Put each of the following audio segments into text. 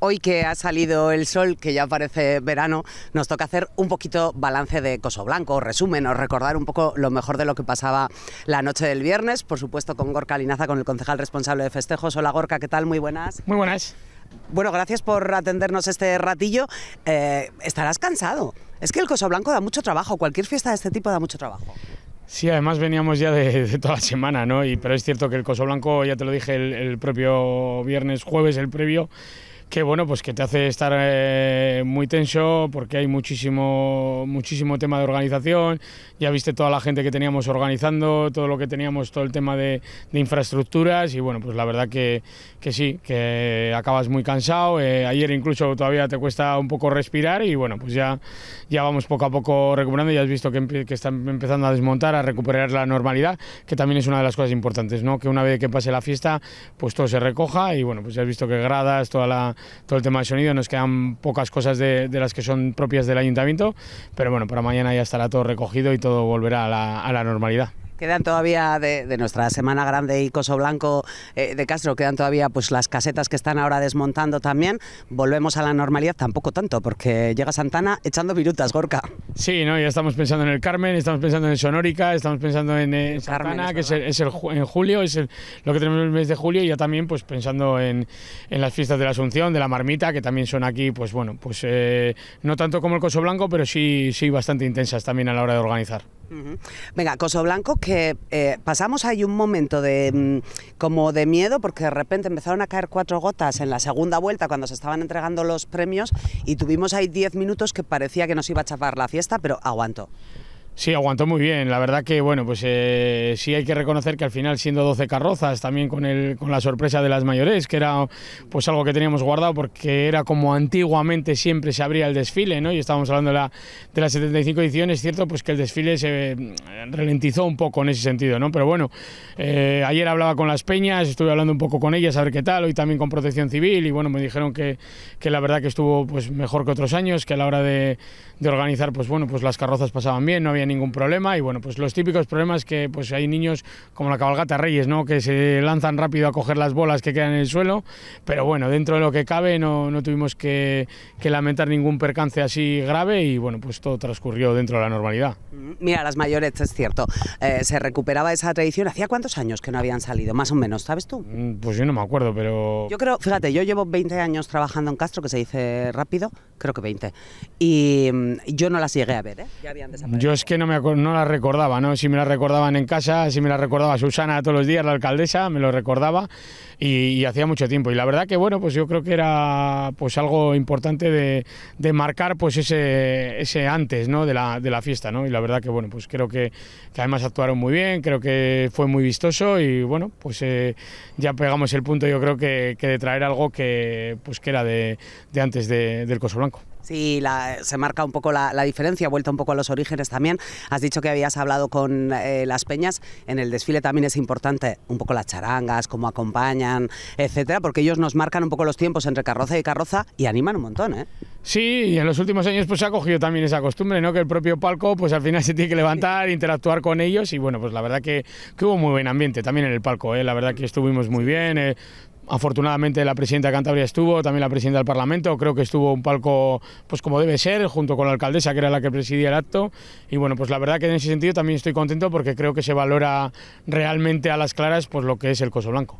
Hoy que ha salido el sol, que ya parece verano, nos toca hacer un poquito balance de Coso Blanco, resumen o recordar un poco lo mejor de lo que pasaba la noche del viernes, por supuesto con Gorka Linaza, con el concejal responsable de festejos. Hola Gorka, ¿qué tal? Muy buenas. Muy buenas. Bueno, gracias por atendernos este ratillo. Eh, estarás cansado. Es que el Coso Blanco da mucho trabajo, cualquier fiesta de este tipo da mucho trabajo. Sí, además veníamos ya de, toda la semana, ¿no? Y, pero es cierto que el Coso Blanco, ya te lo dije el, el propio viernes, jueves, el previo, que bueno, pues que te hace estar eh, muy tenso porque hay muchísimo, muchísimo tema de organización. Ya viste toda la gente que teníamos organizando, todo lo que teníamos, todo el tema de, infraestructuras y bueno, pues la verdad que, sí, que acabas muy cansado. Eh, ayer incluso todavía te cuesta un poco respirar y bueno, pues ya, ya vamos poco a poco recuperando. Ya has visto que, que están empezando a desmontar, a recuperar la normalidad, que también es una de las cosas importantes, ¿no? Que una vez que pase la fiesta, pues todo se recoja y bueno, pues ya has visto que gradas, toda la todo el tema de sonido, nos quedan pocas cosas de, las que son propias del ayuntamiento, pero bueno, para mañana ya estará todo recogido y todo volverá a la normalidad. Quedan todavía de, nuestra Semana Grande y Coso Blanco eh, de Castro, quedan todavía pues las casetas que están ahora desmontando también. Volvemos a la normalidad, tampoco tanto, porque llega Santana echando virutas, Gorka. Sí, ¿no? ya estamos pensando en el Carmen, estamos pensando en Sonórica, estamos pensando en Santana, que es, el, en julio, es lo que tenemos en el mes de julio, y ya también pues pensando en, en, las fiestas de la Asunción, de la Marmita, que también son aquí, pues bueno, pues eh, no tanto como el Coso Blanco, pero sí, sí bastante intensas también a la hora de organizar. Venga, Coso Blanco, que eh, pasamos ahí un momento de mm, como de miedo porque de repente empezaron a caer cuatro gotas en la segunda vuelta cuando se estaban entregando los premios y tuvimos ahí diez minutos que parecía que nos iba a chafar la fiesta, pero aguantó. Sí, aguantó muy bien. La verdad que, bueno, pues eh, sí hay que reconocer que al final, siendo 12 carrozas, también con, el, con la sorpresa de las mayores, que era pues algo que teníamos guardado porque era como antiguamente siempre se abría el desfile, ¿no? Y estábamos hablando de la, de 75 edición, es cierto pues que el desfile se eh, ralentizó un poco en ese sentido, ¿no? Pero bueno, eh, ayer hablaba con las peñas, estuve hablando un poco con ellas a ver qué tal, hoy también con Protección Civil y bueno, me dijeron que, que la verdad que estuvo pues mejor que otros años, que a la hora de, de organizar, pues bueno, pues las carrozas pasaban bien, no había ningún problema y bueno, pues los típicos problemas que pues hay niños como la cabalgata Reyes, ¿no? Que se lanzan rápido a coger las bolas que quedan en el suelo, pero bueno, dentro de lo que cabe no, tuvimos que, lamentar ningún percance así grave y bueno, pues todo transcurrió dentro de la normalidad. Mira, las mayores, es cierto, eh, se recuperaba esa tradición, ¿hacía cuántos años que no habían salido? Más o menos, ¿sabes tú? Mm, pues yo no me acuerdo, pero... Yo creo, fíjate, yo llevo 20 años trabajando en Castro, que se dice rápido, creo que 20, y mm, yo no las llegué a ver, ¿eh? Yo es que no, la recordaba, ¿no? Si me la recordaban en casa, si me la recordaba Susana todos los días, la alcaldesa, me lo recordaba y, hacía mucho tiempo. Y la verdad que, bueno, pues yo creo que era pues algo importante de, marcar pues ese, ese antes, ¿no? De la, fiesta, ¿no? Y la verdad que, bueno, pues creo que, además actuaron muy bien, creo que fue muy vistoso y, bueno, pues eh, ya pegamos el punto, yo creo que, de traer algo que, pues que era de, antes del Coso Blanco. Sí, la, se marca un poco la, diferencia, diferencia, vuelto un poco a los orígenes también. Has dicho que habías hablado con eh, las peñas. En el desfile también es importante un poco las charangas, cómo acompañan, etcétera, porque ellos nos marcan un poco los tiempos entre carroza y carroza y animan un montón, ¿eh? Sí, y en los últimos años pues se ha cogido también esa costumbre, ¿no? Que el propio palco pues al final se tiene que levantar, interactuar con ellos y bueno, pues la verdad que, que hubo muy buen ambiente también en el palco, ¿eh? La verdad que estuvimos muy bien, eh, Afortunadamente la presidenta de Cantabria estuvo, también la presidenta del Parlamento, creo que estuvo un palco pues como debe ser, junto con la alcaldesa que era la que presidía el acto. Y bueno, pues la verdad que en ese sentido también estoy contento porque creo que se valora realmente a las claras pues lo que es el Coso Blanco.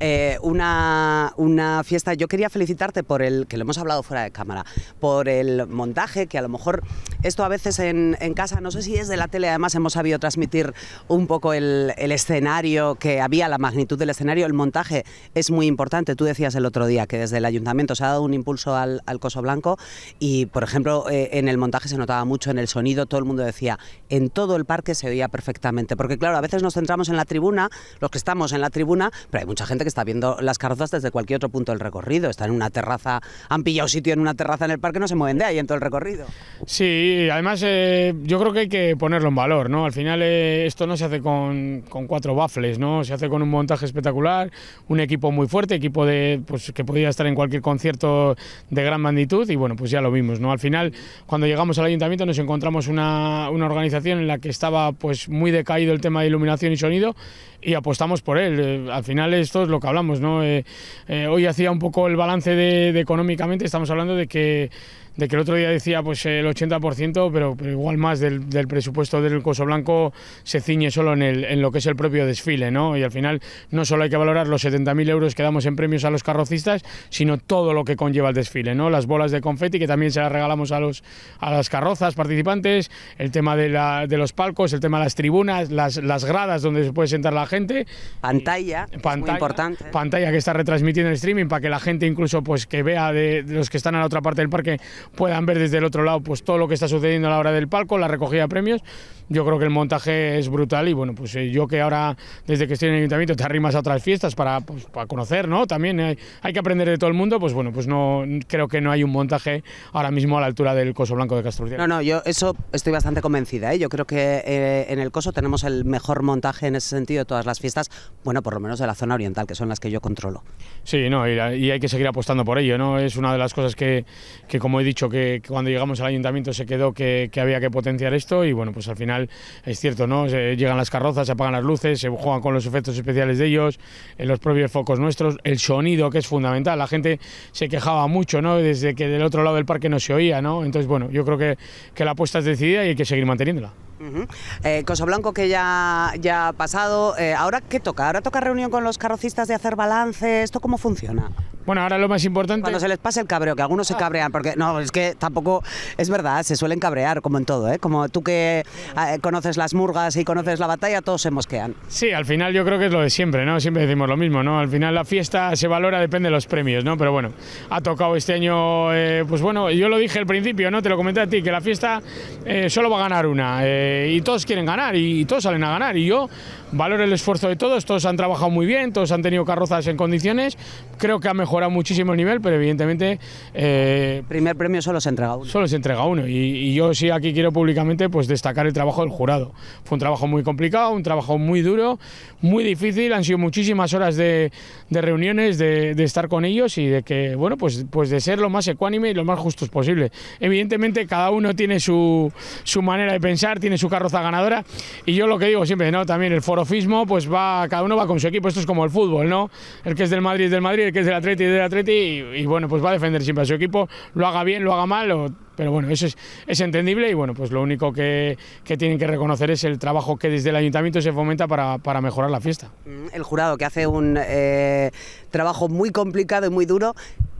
Eh, una, una, fiesta, yo quería felicitarte por el, que lo hemos hablado fuera de cámara, por el montaje, que a lo mejor esto a veces en, casa, no sé si es de la tele además hemos sabido transmitir un poco el, escenario que había, la magnitud del escenario, el montaje es muy importante, tú decías el otro día que desde el ayuntamiento se ha dado un impulso al, al Coso Blanco y por ejemplo eh, en el montaje se notaba mucho, en el sonido todo el mundo decía, en todo el parque se oía perfectamente, porque claro, a veces nos centramos en la tribuna, los que estamos en la tribuna, pero hay mucha gente que está viendo las carrozas desde cualquier otro punto del recorrido. Están en una terraza, han pillado sitio en una terraza en el parque, no se mueven de ahí en todo el recorrido. Sí, además eh, yo creo que hay que ponerlo en valor, ¿no? Al final eh, esto no se hace con, cuatro baffles, ¿no? Se hace con un montaje espectacular, un equipo muy fuerte, equipo de pues, que podía estar en cualquier concierto de gran magnitud y bueno, pues ya lo vimos, ¿no? Al final, cuando llegamos al ayuntamiento nos encontramos una, una organización en la que estaba pues muy decaído el tema de iluminación y sonido y apostamos por él. Eh, al final esto es lo que hablamos, ¿no? Eh, eh, hoy hacía un poco el balance de económicamente, estamos hablando de que de que el otro día decía pues el 80%, pero, igual más del, presupuesto del Coso Blanco se ciñe solo en, lo que es el propio desfile, ¿no? Y al final no solo hay que valorar los 70.000 euros que damos en premios a los carrocistas, sino todo lo que conlleva el desfile, ¿no? Las bolas de confeti que también se las regalamos a, los, a las carrozas participantes, el tema de, los palcos, el tema de las tribunas, las, gradas donde se puede sentar la gente. Pantalla, muy importante. Pantalla que está retransmitiendo el streaming para que la gente incluso pues que vea de, de los que están a la otra parte del parque puedan ver desde el otro lado pues todo lo que está sucediendo a la hora del palco, la recogida de premios. Yo creo que el montaje es brutal y bueno, pues eh, yo que ahora desde que estoy en el ayuntamiento te arrimas a otras fiestas para, pues, para conocer, ¿no? También hay, hay, que aprender de todo el mundo, pues bueno, pues no creo que no hay un montaje ahora mismo a la altura del Coso Blanco de Castrucciano. No, no, yo eso estoy bastante convencida, ¿eh? Yo creo que eh, en el Coso tenemos el mejor montaje en ese sentido de todas las fiestas, bueno, por lo menos de la zona oriental, que son las que yo controlo. Sí, no, y, hay que seguir apostando por ello, ¿no? Es una de las cosas que, que como he dicho, que, cuando llegamos al ayuntamiento se quedó que, había que potenciar esto y bueno, pues al final es cierto, ¿no? llegan las carrozas, se apagan las luces, se juegan con los efectos especiales de ellos, en eh, los propios focos nuestros, el sonido que es fundamental. La gente se quejaba mucho, ¿no? Desde que del otro lado del parque no se oía, ¿no? Entonces, bueno, yo creo que, la apuesta es decidida y hay que seguir manteniéndola. Uh Blanco que ya, ya ha pasado, eh, ¿ahora qué toca? ¿Ahora toca reunión con los carrocistas de hacer balance? ¿Esto cómo funciona? Bueno, ahora lo más importante. Cuando se les pase el cabreo, que algunos se ah. cabrean, porque no, es que tampoco. Es verdad, se suelen cabrear, como en todo, ¿eh? Como tú que ah, eh, conoces las murgas y conoces la batalla, todos se mosquean. Sí, al final yo creo que es lo de siempre, ¿no? Siempre decimos lo mismo, ¿no? Al final la fiesta se valora, depende de los premios, ¿no? Pero bueno, ha tocado este año, eh, pues bueno, yo lo dije al principio, ¿no? Te lo comenté a ti, que la fiesta eh, solo va a ganar una, y todos quieren ganar, y, y todos salen a ganar, y yo valoro el esfuerzo de todos, todos han trabajado muy bien, todos han tenido carrozas en condiciones, creo que ha mejorado a muchísimo nivel, pero evidentemente... Eh, Primer premio solo se entrega uno. Solo se entrega uno. Y, yo sí aquí quiero públicamente pues, destacar el trabajo del jurado. Fue un trabajo muy complicado, un trabajo muy duro, muy difícil. Han sido muchísimas horas de, reuniones, de, estar con ellos y de que, bueno, pues, pues de ser lo más ecuánime y lo más justos posible. Evidentemente cada uno tiene su, su manera de pensar, tiene su carroza ganadora. Y yo lo que digo siempre, ¿no? También el forofismo, pues va, cada uno va con su equipo. Esto es como el fútbol, ¿no? El que es del Madrid es del Madrid, el que es del Atlético del Atleti y, bueno, pues va a defender siempre a su equipo, lo haga bien, lo haga mal, pero bueno, eso es, entendible y bueno, pues lo único que, tienen que reconocer es el trabajo que desde el ayuntamiento se fomenta para, mejorar la fiesta. Mm, el jurado que hace un eh, trabajo muy complicado y muy duro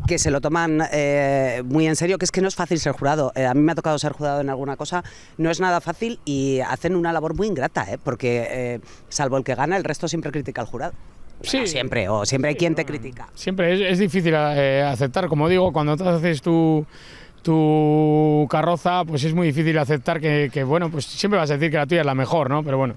que se lo toman eh, muy en serio, que es que no es fácil ser jurado. Eh, a mí me ha tocado ser jurado en alguna cosa, no es nada fácil y hacen una labor muy ingrata, porque salvo el que gana, el resto siempre critica al jurado siempre, o oh, siempre hay quien te critica. Siempre es, difícil eh, aceptar, como digo, cuando te haces tu, tu carroza, pues es muy difícil aceptar que, que, bueno, pues siempre vas a decir que la tuya es la mejor, ¿no? Pero bueno,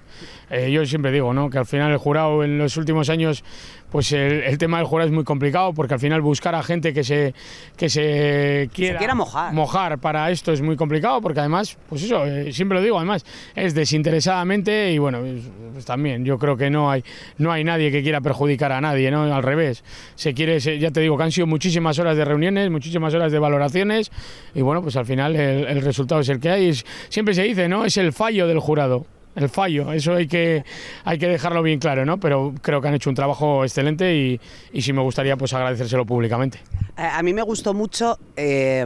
eh, yo siempre digo que al final el jurado en los últimos años, pues el, tema del jurado es muy complicado porque al final buscar a gente que se, que se quiera, mojar. para esto es muy complicado porque además, pues eso, eh, siempre lo digo, además es desinteresadamente y bueno, pues, pues también yo creo que no hay, no hay nadie que quiera perjudicar a nadie, ¿no? al revés. Se quiere, ya te digo que han sido muchísimas horas de reuniones, muchísimas horas de valoraciones y bueno, pues al final el, resultado es el que hay. siempre se dice, ¿no? Es el fallo del jurado el fallo. Eso hay que, hay que dejarlo bien claro, ¿no? Pero creo que han hecho un trabajo excelente y, si sí me gustaría pues agradecérselo públicamente. Eh, a mí me gustó mucho eh,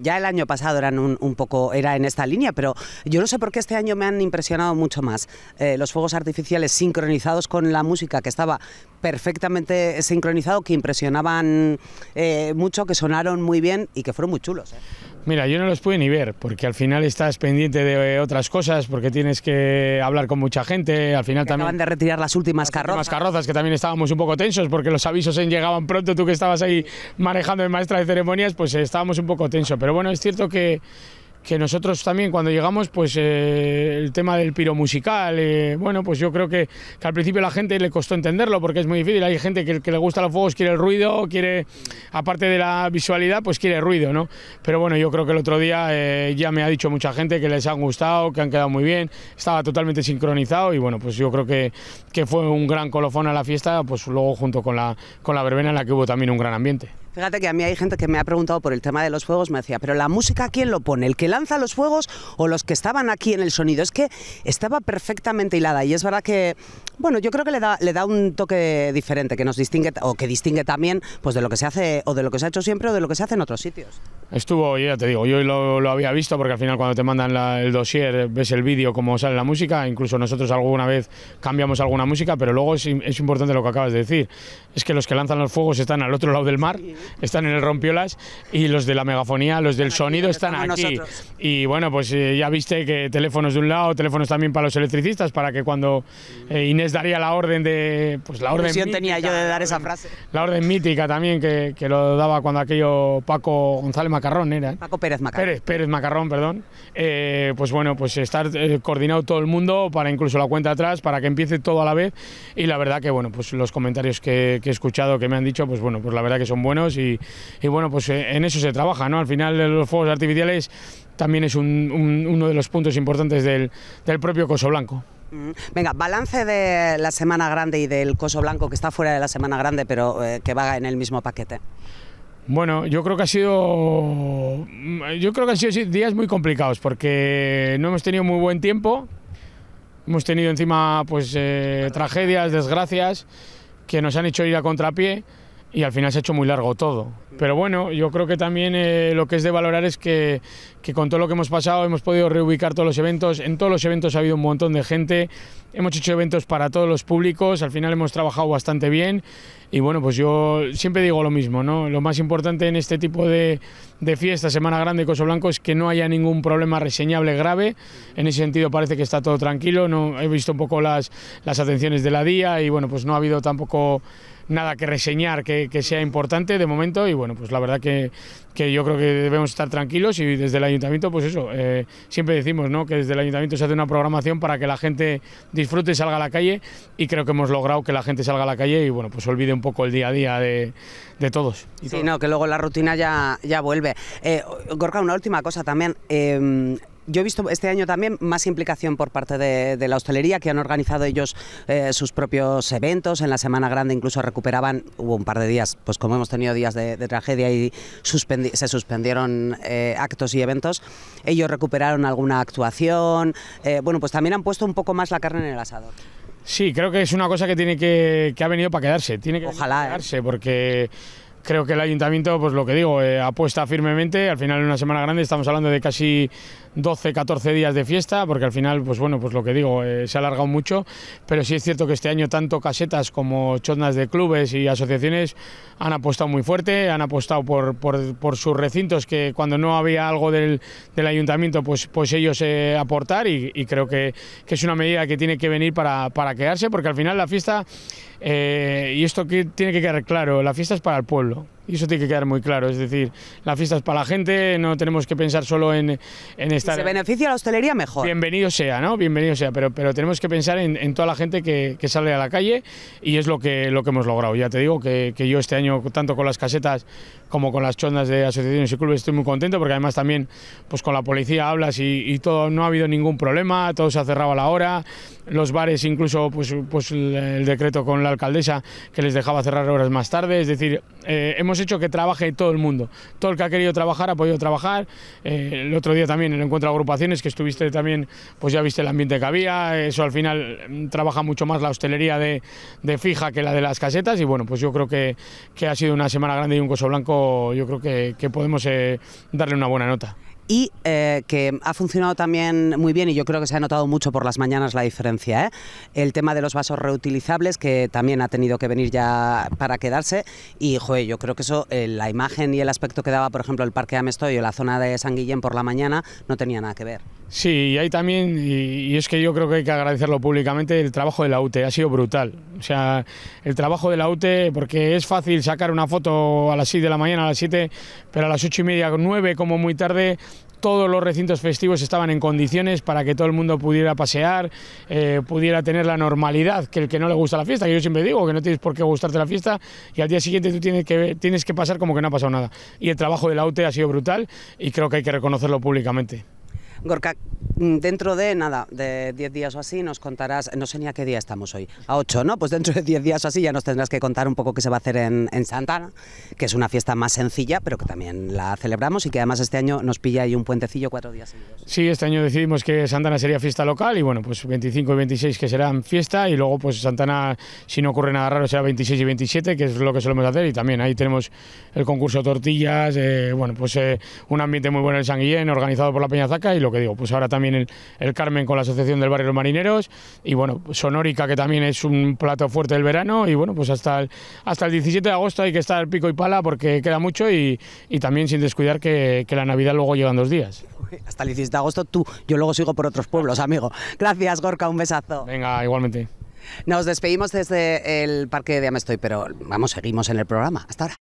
ya el año pasado eran un, poco era en esta línea, pero yo no sé por qué este año me han impresionado mucho más eh, los fuegos artificiales sincronizados con la música que estaba perfectamente sincronizado, que impresionaban mucho, que sonaron muy bien y que fueron muy chulos. Mira, yo no los pude ni ver, porque al final estás pendiente de otras cosas, porque tienes que hablar con mucha gente, al final también... Acaban de retirar las últimas carrozas. Las carrozas, que también estábamos un poco tensos, porque los avisos llegaban pronto, tú que estabas ahí manejando de maestra de ceremonias, pues estábamos un poco tensos. Pero bueno, es cierto que que nosotros también cuando llegamos, pues eh, el tema del piro musical, eh, bueno, pues yo creo que, al principio a la gente le costó entenderlo porque es muy difícil. Hay gente que, le gusta los fuegos, quiere el ruido, quiere, aparte de la visualidad, pues quiere el ruido, ¿no? Pero bueno, yo creo que el otro día eh, ya me ha dicho mucha gente que les han gustado, que han quedado muy bien, estaba totalmente sincronizado y bueno, pues yo creo que, que fue un gran colofón a la fiesta, pues luego junto con la, con la verbena en la que hubo también un gran ambiente. Fíjate que a mí hay gente que me ha preguntado por el tema de los fuegos, me decía, pero la música ¿quién lo pone? ¿El que lanza los fuegos o los que estaban aquí en el sonido? Es que estaba perfectamente hilada y es verdad que, bueno, yo creo que le da, un toque diferente que nos distingue o que distingue también pues de lo que se hace o de lo que se ha hecho siempre o de lo que se hace en otros sitios. Estuvo, ya te digo, yo lo, había visto porque al final cuando te mandan el dossier eh, ves el vídeo, cómo sale la música, incluso nosotros alguna vez cambiamos alguna música, pero luego es, importante lo que acabas de decir, es que los que lanzan los fuegos están al otro lado del mar están en el Rompiolas y los de la megafonía, los del sonido están aquí. Y bueno, pues eh, ya viste que teléfonos de un lado, teléfonos también para los electricistas, para que cuando eh, Inés daría la orden de... Pues la orden mítica, tenía yo de dar esa frase. La orden mítica también que, que lo daba cuando aquello Paco González Macarrón era. ¿eh? Paco Pérez Macarrón. Pérez, Macarrón, perdón. pues bueno, pues estar coordinado todo el mundo para incluso la cuenta atrás, para que empiece todo a la vez. Y la verdad que bueno, pues los comentarios que, que he escuchado, que me han dicho, pues bueno, pues la verdad que son buenos y, bueno, pues eh, en eso se trabaja, ¿no? Al final los fuegos artificiales también es uno de los puntos importantes del, propio Coso Blanco. Mm. Venga, balance de la Semana Grande y del Coso Blanco, que está fuera de la Semana Grande, pero eh, que va en el mismo paquete. Bueno, yo creo que ha sido. Yo creo que han sido días muy complicados porque no hemos tenido muy buen tiempo. Hemos tenido encima pues eh, tragedias, desgracias que nos han hecho ir a contrapié y al final se ha hecho muy largo todo. Pero bueno, yo creo que también eh, lo que es de valorar es que, con todo lo que hemos pasado hemos podido reubicar todos los eventos. En todos los eventos ha habido un montón de gente, hemos hecho eventos para todos los públicos, al final hemos trabajado bastante bien y bueno, pues yo siempre digo lo mismo, ¿no? Lo más importante en este tipo de, fiesta, Semana Grande y Coso Blanco, es que no haya ningún problema reseñable grave. En ese sentido parece que está todo tranquilo, no he visto un poco las, las atenciones de la día y bueno, pues no ha habido tampoco nada que reseñar que, sea importante de momento y bueno, pues la verdad que, que, yo creo que debemos estar tranquilos y desde el ayuntamiento, pues eso, eh, siempre decimos ¿no? que desde el ayuntamiento se hace una programación para que la gente disfrute y salga a la calle y creo que hemos logrado que la gente salga a la calle y bueno, pues olvide un poco el día a día de, todos. Y sí, no, que luego la rutina ya, ya vuelve. Eh, Gorka, una última cosa también. Eh, yo he visto este año también más implicación por parte de, la hostelería, que han organizado ellos eh, sus propios eventos. En la Semana Grande incluso recuperaban, hubo un par de días, pues como hemos tenido días de, tragedia y se suspendieron eh, actos y eventos, ellos recuperaron alguna actuación. Eh, bueno, pues también han puesto un poco más la carne en el asador. Sí, creo que es una cosa que tiene que, ha venido para quedarse. Tiene que Ojalá, quedarse porque creo que el ayuntamiento, pues lo que digo, eh, apuesta firmemente. Al final, en una semana grande, estamos hablando de casi 12, 14 días de fiesta, porque al final, pues bueno, pues lo que digo, eh, se ha alargado mucho. Pero sí es cierto que este año tanto casetas como chotnas de clubes y asociaciones han apostado muy fuerte, han apostado por, sus recintos, que cuando no había algo del, del ayuntamiento, pues, pues ellos eh, aportar. Y, creo que, es una medida que tiene que venir para, para quedarse, porque al final la fiesta eh, y esto tiene que quedar claro, la fiesta es para el pueblo. Y eso tiene que quedar muy claro, es decir, la fiesta es para la gente, no tenemos que pensar solo en, en estar... se beneficia la hostelería mejor. Bienvenido sea, ¿no? Bienvenido sea, pero, pero tenemos que pensar en, en toda la gente que, que, sale a la calle y es lo que, lo que hemos logrado. Ya te digo que, que, yo este año, tanto con las casetas como con las chondas de asociaciones y clubes, estoy muy contento porque además también pues con la policía hablas y, y todo, no ha habido ningún problema, todo se ha cerrado a la hora, los bares incluso pues, pues el, decreto con la alcaldesa que les dejaba cerrar horas más tarde, es decir, eh, hemos hemos hecho que trabaje todo el mundo. Todo el que ha querido trabajar ha podido trabajar. Eh, el otro día también en el encuentro de agrupaciones, que estuviste también, pues ya viste el ambiente que había. Eso al final mm, trabaja mucho más la hostelería de, fija que la de las casetas. Y bueno, pues yo creo que, ha sido una semana grande y un coso blanco. Yo creo que, podemos eh, darle una buena nota y eh, que ha funcionado también muy bien y yo creo que se ha notado mucho por las mañanas la diferencia. ¿eh? El tema de los vasos reutilizables que también ha tenido que venir ya para quedarse y joder, yo creo que eso, eh, la imagen y el aspecto que daba por ejemplo el Parque Amestoy o la zona de San Guillén por la mañana no tenía nada que ver. Sí, y hay también, y, es que yo creo que hay que agradecerlo públicamente, el trabajo de la UTE, ha sido brutal. O sea, el trabajo de la UTE, porque es fácil sacar una foto a las 6 de la mañana, a las 7, pero a las 8 y media, 9 como muy tarde, todos los recintos festivos estaban en condiciones para que todo el mundo pudiera pasear, eh, pudiera tener la normalidad, que el que no le gusta la fiesta, que yo siempre digo que no tienes por qué gustarte la fiesta y al día siguiente tú tienes que, tienes que pasar como que no ha pasado nada. Y el trabajo de la UTE ha sido brutal y creo que hay que reconocerlo públicamente. Gorka, mm, dentro de nada, de 10 días o así, nos contarás, no sé ni a qué día estamos hoy, a 8, ¿no? Pues dentro de 10 días o así ya nos tendrás que contar un poco qué se va a hacer en, Santana, que es una fiesta más sencilla, pero que también la celebramos y que además este año nos pilla ahí un puentecillo cuatro días seguidos. Sí, este año decidimos que Santana sería fiesta local y bueno, pues 25 y 26 que serán fiesta y luego pues Santana, si no ocurre nada raro, será 26 y 27, que es lo que solemos hacer y también ahí tenemos el concurso tortillas, eh, bueno, pues eh, un ambiente muy bueno en el San organizado por la Peñazaca y lo que digo, pues ahora también el, Carmen con la Asociación del Barrio de los Marineros y bueno, Sonórica que también es un plato fuerte del verano y bueno, pues hasta el, hasta el 17 de agosto hay que estar pico y pala porque queda mucho y, también sin descuidar que, la Navidad luego llegan dos días. Hasta el 17 de agosto tú, yo luego sigo por otros pueblos, amigo. Gracias Gorka, un besazo. Venga, igualmente. Nos despedimos desde el Parque de Amestoy, pero vamos, seguimos en el programa. Hasta ahora.